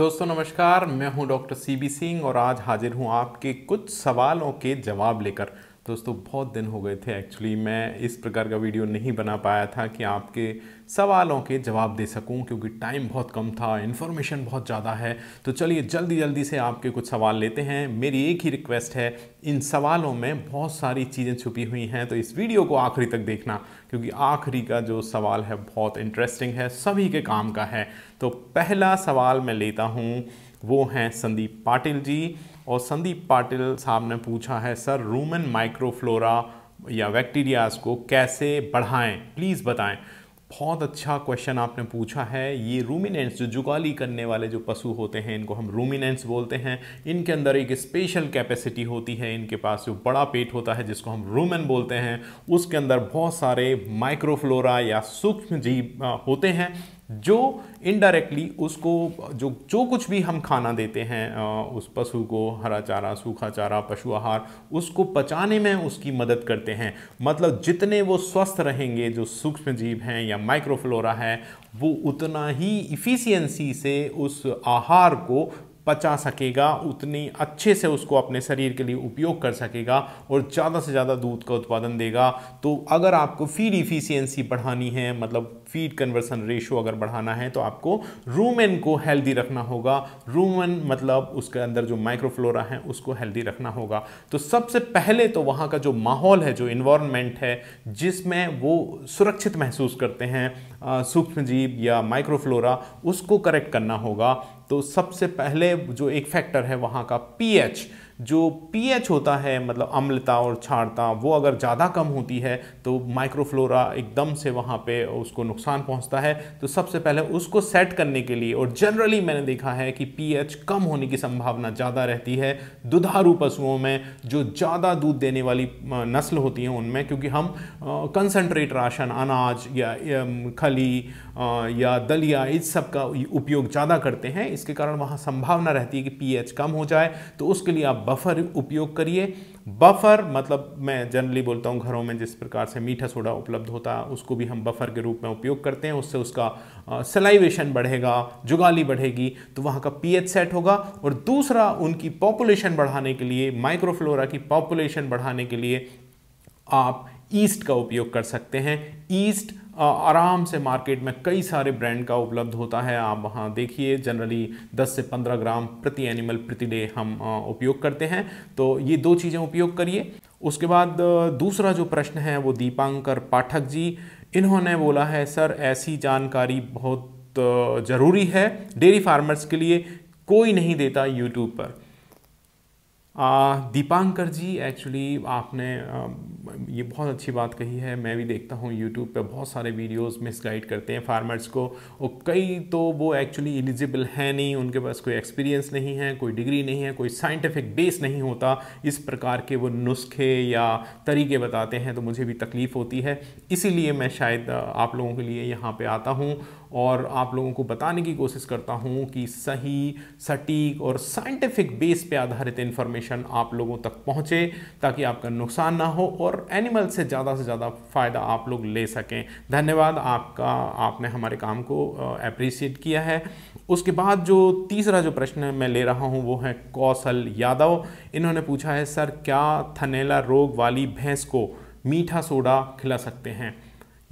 दोस्तों नमस्कार मैं हूं डॉक्टर सीबी सिंह और आज हाजिर हूं आपके कुछ सवालों के जवाब लेकर दोस्तों बहुत दिन हो गए थे एक्चुअली मैं इस प्रकार का वीडियो नहीं बना पाया था कि आपके सवालों के जवाब दे सकूं क्योंकि टाइम बहुत कम था इन्फॉर्मेशन बहुत ज़्यादा है तो चलिए जल्दी जल्दी से आपके कुछ सवाल लेते हैं मेरी एक ही रिक्वेस्ट है इन सवालों में बहुत सारी चीज़ें छुपी हुई हैं तो इस वीडियो को आखिरी तक देखना क्योंकि आखिरी का जो सवाल है बहुत इंटरेस्टिंग है सभी के काम का है तो पहला सवाल मैं लेता हूँ वो हैं संदीप पाटिल जी और संदीप पाटिल साहब ने पूछा है सर रूमन माइक्रोफ्लोरा या बैक्टीरियाज को कैसे बढ़ाएं प्लीज़ बताएं बहुत अच्छा क्वेश्चन आपने पूछा है ये रूमिनेंट्स जो जुगाली करने वाले जो पशु होते हैं इनको हम रूमिनेंट्स बोलते हैं इनके अंदर एक स्पेशल कैपेसिटी होती है इनके पास जो बड़ा पेट होता है जिसको हम रूमन बोलते हैं उसके अंदर बहुत सारे माइक्रोफ्लोरा या सूक्ष्म जीव होते हैं जो इनडायरेक्टली उसको जो जो कुछ भी हम खाना देते हैं उस पशु को हरा चारा सूखा चारा पशु आहार उसको पचाने में उसकी मदद करते हैं मतलब जितने वो स्वस्थ रहेंगे जो सूक्ष्म जीव हैं या माइक्रोफ्लोरा है वो उतना ही इफ़िशियंसी से उस आहार को पचा सकेगा उतनी अच्छे से उसको अपने शरीर के लिए उपयोग कर सकेगा और ज़्यादा से ज़्यादा दूध का उत्पादन देगा तो अगर आपको फीड इफिशियंसी बढ़ानी है मतलब फीड कन्वर्सन रेशो अगर बढ़ाना है तो आपको रूमेन को हेल्दी रखना होगा रूमेन मतलब उसके अंदर जो माइक्रोफ्लोरा है उसको हेल्दी रखना होगा तो सबसे पहले तो वहाँ का जो माहौल है जो इन्वामेंट है जिसमें वो सुरक्षित महसूस करते हैं सूक्ष्म जीव या माइक्रोफ्लोरा उसको करेक्ट करना होगा तो सबसे पहले जो एक फैक्टर है वहाँ का पीएच जो पीएच होता है मतलब अम्लता और क्षारता वो अगर ज़्यादा कम होती है तो माइक्रोफ्लोरा एकदम से वहाँ पे उसको नुकसान पहुँचता है तो सबसे पहले उसको सेट करने के लिए और जनरली मैंने देखा है कि पीएच कम होने की संभावना ज़्यादा रहती है दुधारू पशुओं में जो ज़्यादा दूध देने वाली नस्ल होती हैं उनमें क्योंकि हम कंसनट्रेट राशन अनाज या, या खली या दलिया इस सब का उपयोग ज़्यादा करते हैं इसके कारण वहाँ संभावना रहती है कि पी कम हो जाए तो उसके लिए आप बफर उपयोग करिए बफर मतलब मैं जनरली बोलता हूँ घरों में जिस प्रकार से मीठा सोडा उपलब्ध होता है उसको भी हम बफर के रूप में उपयोग करते हैं उससे उसका सलाइवेशन बढ़ेगा जुगाली बढ़ेगी तो वहाँ का पीएच सेट होगा और दूसरा उनकी पॉपुलेशन बढ़ाने के लिए माइक्रोफ्लोरा की पॉपुलेशन बढ़ाने के लिए आप ईस्ट का उपयोग कर सकते हैं ईस्ट आराम से मार्केट में कई सारे ब्रांड का उपलब्ध होता है आप वहाँ देखिए जनरली 10 से 15 ग्राम प्रति एनिमल प्रति डे हम उपयोग करते हैं तो ये दो चीज़ें उपयोग करिए उसके बाद दूसरा जो प्रश्न है वो दीपांकर पाठक जी इन्होंने बोला है सर ऐसी जानकारी बहुत ज़रूरी है डेयरी फार्मर्स के लिए कोई नहीं देता यूट्यूब पर दीपांकर जी एक्चुअली आपने ये बहुत अच्छी बात कही है मैं भी देखता हूँ यूट्यूब पे बहुत सारे वीडियोस मिसगाइड करते हैं फार्मर्स को और कई तो वो एक्चुअली एलिजिबल है नहीं उनके पास कोई एक्सपीरियंस नहीं है कोई डिग्री नहीं है कोई साइंटिफिक बेस नहीं होता इस प्रकार के वो नुस्खे या तरीके बताते हैं तो मुझे भी तकलीफ़ होती है इसीलिए मैं शायद आप लोगों के लिए यहाँ पर आता हूँ और आप लोगों को बताने की कोशिश करता हूँ कि सही सटीक और साइंटिफिक बेस पे आधारित इन्फॉर्मेशन आप लोगों तक पहुँचे ताकि आपका नुकसान ना हो और एनिमल से ज़्यादा से ज़्यादा फ़ायदा आप लोग ले सकें धन्यवाद आपका आपने हमारे काम को अप्रिसिएट किया है उसके बाद जो तीसरा जो प्रश्न मैं ले रहा हूँ वो है कौशल यादव इन्होंने पूछा है सर क्या थनेला रोग वाली भैंस को मीठा सोडा खिला सकते हैं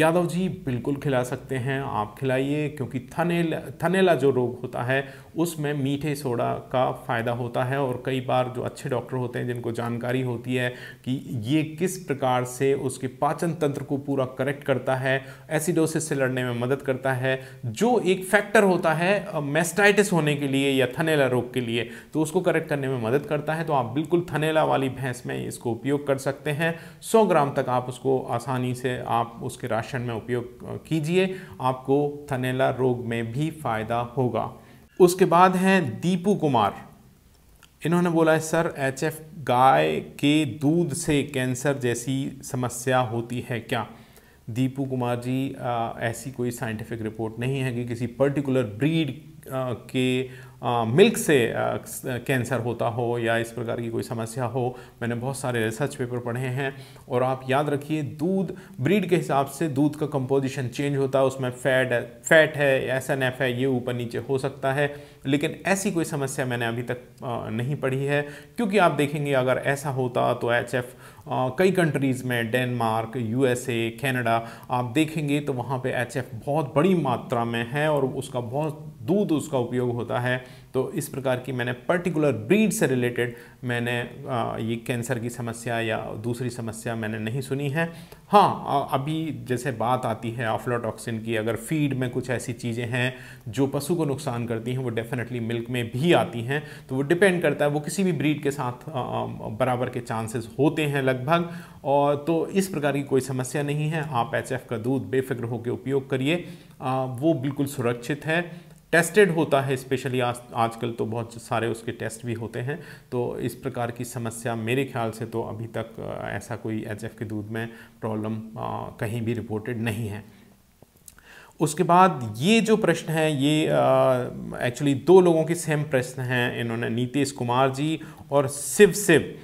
यादव जी बिल्कुल खिला सकते हैं आप खिलाइए क्योंकि थनेला थनेला जो रोग होता है उसमें मीठे सोडा का फ़ायदा होता है और कई बार जो अच्छे डॉक्टर होते हैं जिनको जानकारी होती है कि ये किस प्रकार से उसके पाचन तंत्र को पूरा करेक्ट करता है एसिडोसिस से लड़ने में मदद करता है जो एक फैक्टर होता है मेस्टाइटिस होने के लिए या थनेला रोग के लिए तो उसको करेक्ट करने में मदद करता है तो आप बिल्कुल थनेला वाली भैंस में इसको उपयोग कर सकते हैं सौ ग्राम तक आप उसको आसानी से आप उसके राशन में उपयोग कीजिए आपको थनेला रोग में भी फ़ायदा होगा उसके बाद हैं दीपू कुमार इन्होंने बोला है सर एच एफ गाय के दूध से कैंसर जैसी समस्या होती है क्या दीपू कुमार जी आ, ऐसी कोई साइंटिफिक रिपोर्ट नहीं है कि किसी पर्टिकुलर ब्रीड कि मिल्क से कैंसर होता हो या इस प्रकार की कोई समस्या हो मैंने बहुत सारे रिसर्च पेपर पढ़े हैं और आप याद रखिए दूध ब्रीड के हिसाब से दूध का कंपोजिशन चेंज होता है उसमें फैट फैट है एस एन एफ है ये ऊपर नीचे हो सकता है लेकिन ऐसी कोई समस्या मैंने अभी तक नहीं पढ़ी है क्योंकि आप देखेंगे अगर ऐसा होता तो एच एफ कई कंट्रीज़ में डेनमार्क यूएसए कनाडा आप देखेंगे तो वहाँ पर एच बहुत बड़ी मात्रा में है और उसका बहुत दूध उसका उपयोग होता है तो इस प्रकार की मैंने पर्टिकुलर ब्रीड से रिलेटेड मैंने ये कैंसर की समस्या या दूसरी समस्या मैंने नहीं सुनी है हाँ अभी जैसे बात आती है ऑफ्लोटॉक्सिन की अगर फीड में कुछ ऐसी चीज़ें हैं जो पशु को नुकसान करती हैं वो डेफिनेटली मिल्क में भी आती हैं तो वो डिपेंड करता है वो किसी भी ब्रीड के साथ बराबर के चांसेस होते हैं लगभग और तो इस प्रकार की कोई समस्या नहीं है आप एच का दूध बेफिक्र होकर उपयोग करिए वो बिल्कुल सुरक्षित है टेस्टेड होता है स्पेशली आज आजकल तो बहुत सारे उसके टेस्ट भी होते हैं तो इस प्रकार की समस्या मेरे ख्याल से तो अभी तक ऐसा कोई एच के दूध में प्रॉब्लम कहीं भी रिपोर्टेड नहीं है उसके बाद ये जो प्रश्न है ये एक्चुअली दो लोगों के सेम प्रश्न हैं इन्होंने नीतीश कुमार जी और शिव शिव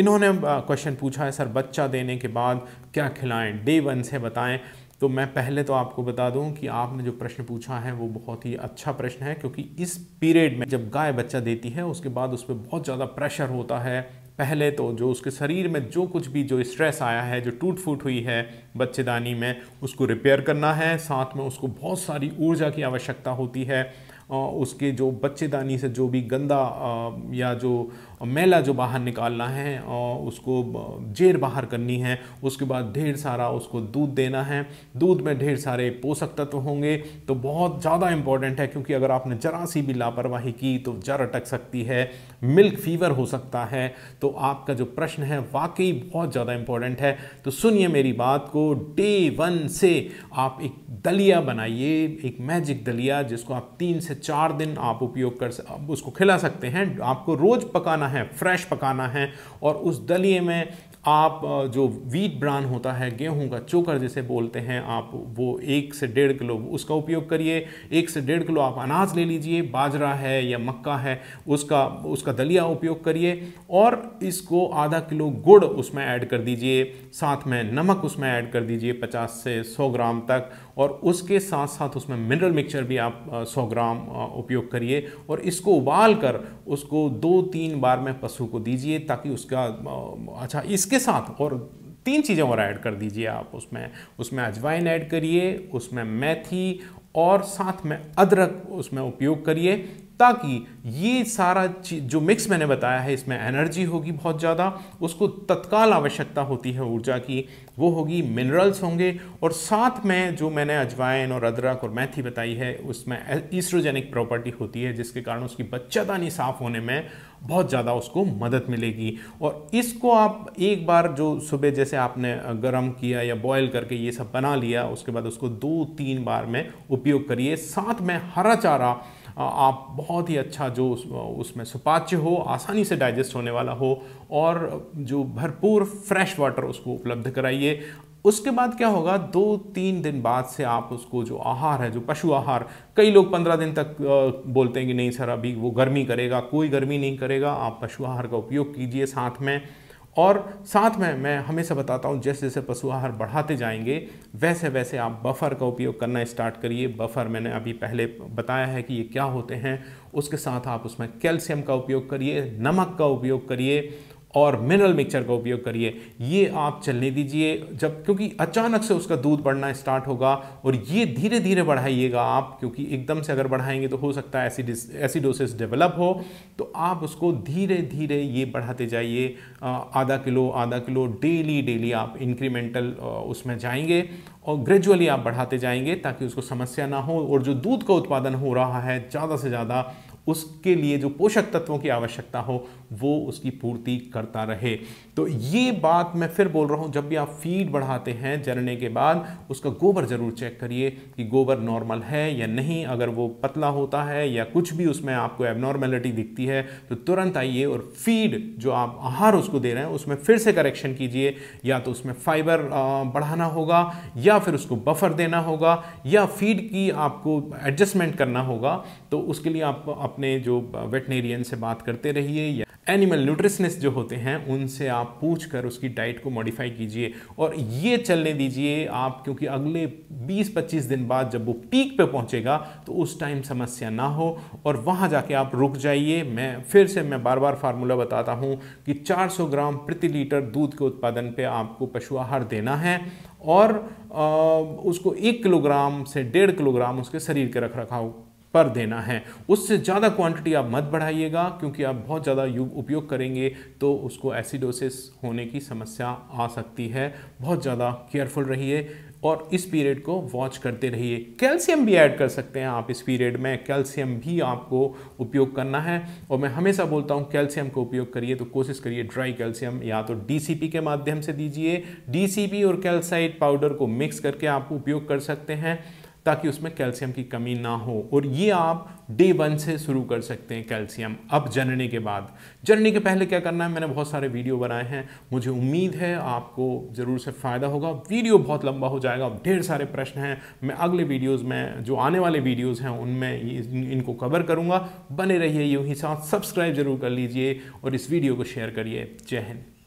इन्होंने क्वेश्चन पूछा है सर बच्चा देने के बाद क्या खिलाएं डे वन से बताएं तो मैं पहले तो आपको बता दूं कि आपने जो प्रश्न पूछा है वो बहुत ही अच्छा प्रश्न है क्योंकि इस पीरियड में जब गाय बच्चा देती है उसके बाद उस पर बहुत ज़्यादा प्रेशर होता है पहले तो जो उसके शरीर में जो कुछ भी जो स्ट्रेस आया है जो टूट फूट हुई है बच्चेदानी में उसको रिपेयर करना है साथ में उसको बहुत सारी ऊर्जा की आवश्यकता होती है उसके जो बच्चेदानी से जो भी गंदा या जो मैला जो बाहर निकालना है और उसको जेर बाहर करनी है उसके बाद ढेर सारा उसको दूध देना है दूध में ढेर सारे पोषक तत्व होंगे तो बहुत ज़्यादा इंपॉर्टेंट है क्योंकि अगर आपने जरा सी भी लापरवाही की तो जर अटक सकती है मिल्क फीवर हो सकता है तो आपका जो प्रश्न है वाकई बहुत ज़्यादा इंपॉर्टेंट है तो सुनिए मेरी बात को डे वन से आप एक दलिया बनाइए एक मैजिक दलिया जिसको आप तीन से चार दिन आप उपयोग कर उसको खिला सकते हैं आपको रोज़ पकाना है फ्रेश पकाना है और उस दलिए में आप जो वीट ब्रान होता है गेहूं का चोकर जिसे बोलते हैं आप वो एक से डेढ़ किलो उसका उपयोग करिए एक से डेढ़ किलो आप अनाज ले लीजिए बाजरा है या मक्का है उसका उसका दलिया उपयोग करिए और इसको आधा किलो गुड़ उसमें ऐड कर दीजिए साथ में नमक उसमें ऐड कर दीजिए पचास से सौ ग्राम तक और उसके साथ साथ उसमें मिनरल मिक्सचर भी आप सौ ग्राम उपयोग करिए और इसको उबाल कर उसको दो तीन बार में पशु को दीजिए ताकि उसका अच्छा इसके इसके साथ और तीन चीज़ें और ऐड कर दीजिए आप उसमें उसमें अजवाइन ऐड करिए उसमें मेथी और साथ में अदरक उसमें उपयोग करिए ताकि ये सारा जो मिक्स मैंने बताया है इसमें एनर्जी होगी बहुत ज़्यादा उसको तत्काल आवश्यकता होती है ऊर्जा की वो होगी मिनरल्स होंगे और साथ में जो मैंने अजवाइन और अदरक और मैथी बताई है उसमें ईस्ट्रोजेनिक प्रॉपर्टी होती है जिसके कारण उसकी बच्चादानी साफ़ होने में बहुत ज़्यादा उसको मदद मिलेगी और इसको आप एक बार जो सुबह जैसे आपने गर्म किया या बॉयल करके ये सब बना लिया उसके बाद उसको दो तीन बार में उपयोग करिए साथ में हरा चारा आप बहुत ही अच्छा जो उस, उसमें सुपाच्य हो आसानी से डाइजेस्ट होने वाला हो और जो भरपूर फ्रेश वाटर उसको उपलब्ध कराइए उसके बाद क्या होगा दो तीन दिन बाद से आप उसको जो आहार है जो पशु आहार कई लोग पंद्रह दिन तक बोलते हैं कि नहीं सर अभी वो गर्मी करेगा कोई गर्मी नहीं करेगा आप पशु आहार का उपयोग कीजिए साथ में और साथ में मैं हमेशा बताता हूँ जैसे जैसे पशु आहार बढ़ाते जाएंगे वैसे वैसे आप बफर का उपयोग करना स्टार्ट करिए बफर मैंने अभी पहले बताया है कि ये क्या होते हैं उसके साथ आप उसमें कैल्शियम का उपयोग करिए नमक का उपयोग करिए और मिनरल मिक्सचर का उपयोग करिए ये आप चलने दीजिए जब क्योंकि अचानक से उसका दूध बढ़ना स्टार्ट होगा और ये धीरे धीरे बढ़ाइएगा आप क्योंकि एकदम से अगर बढ़ाएंगे तो हो सकता है एसिडिस एसिडोसिस डेवलप हो तो आप उसको धीरे धीरे ये बढ़ाते जाइए आधा किलो आधा किलो डेली डेली आप इंक्रीमेंटल उसमें जाएंगे और ग्रेजुअली आप बढ़ाते जाएंगे ताकि उसको समस्या ना हो और जो दूध का उत्पादन हो रहा है ज़्यादा से ज़्यादा उसके लिए जो पोषक तत्वों की आवश्यकता हो वो उसकी पूर्ति करता रहे तो ये बात मैं फिर बोल रहा हूँ जब भी आप फीड बढ़ाते हैं जरने के बाद उसका गोबर ज़रूर चेक करिए कि गोबर नॉर्मल है या नहीं अगर वो पतला होता है या कुछ भी उसमें आपको एबनॉर्मेलिटी दिखती है तो तुरंत आइए और फीड जो आप आहार उसको दे रहे हैं उसमें फिर से करेक्शन कीजिए या तो उसमें फाइबर बढ़ाना होगा या फिर उसको बफर देना होगा या फीड की आपको एडजस्टमेंट करना होगा तो उसके लिए आप, आप अपने जो वेटनेरियन से बात करते रहिए या एनिमल न्यूट्रिशनिस्ट जो होते हैं उनसे आप पूछ कर उसकी डाइट को मॉडिफाई कीजिए और ये चलने दीजिए आप क्योंकि अगले 20-25 दिन बाद जब वो पीक पे पहुंचेगा तो उस टाइम समस्या ना हो और वहाँ जाके आप रुक जाइए मैं फिर से मैं बार बार फार्मूला बताता हूँ कि 400 ग्राम प्रति लीटर दूध के उत्पादन पे आपको पशु आहार देना है और आ, उसको एक किलोग्राम से डेढ़ किलोग्राम उसके शरीर के रख रखाव पर देना है उससे ज़्यादा क्वांटिटी आप मत बढ़ाइएगा क्योंकि आप बहुत ज़्यादा उपयोग करेंगे तो उसको एसिडोसिस होने की समस्या आ सकती है बहुत ज़्यादा केयरफुल रहिए और इस पीरियड को वॉच करते रहिए कैल्शियम भी ऐड कर सकते हैं आप इस पीरियड में कैल्शियम भी आपको उपयोग करना है और मैं हमेशा बोलता हूँ कैल्शियम का उपयोग करिए तो कोशिश करिए ड्राई कैल्शियम या तो डी के माध्यम से दीजिए डी और कैल्साइट पाउडर को मिक्स करके आप उपयोग कर सकते हैं ताकि उसमें कैल्शियम की कमी ना हो और ये आप डे वन से शुरू कर सकते हैं कैल्शियम अब जनने के बाद जनने के पहले क्या करना है मैंने बहुत सारे वीडियो बनाए हैं मुझे उम्मीद है आपको ज़रूर से फ़ायदा होगा वीडियो बहुत लंबा हो जाएगा ढेर सारे प्रश्न हैं मैं अगले वीडियोज़ में जो आने वाले वीडियोज़ हैं उनमें इनको कवर करूँगा बने रहिए यूँ ही साथ सब्सक्राइब ज़रूर कर लीजिए और इस वीडियो को शेयर करिए जय हिंद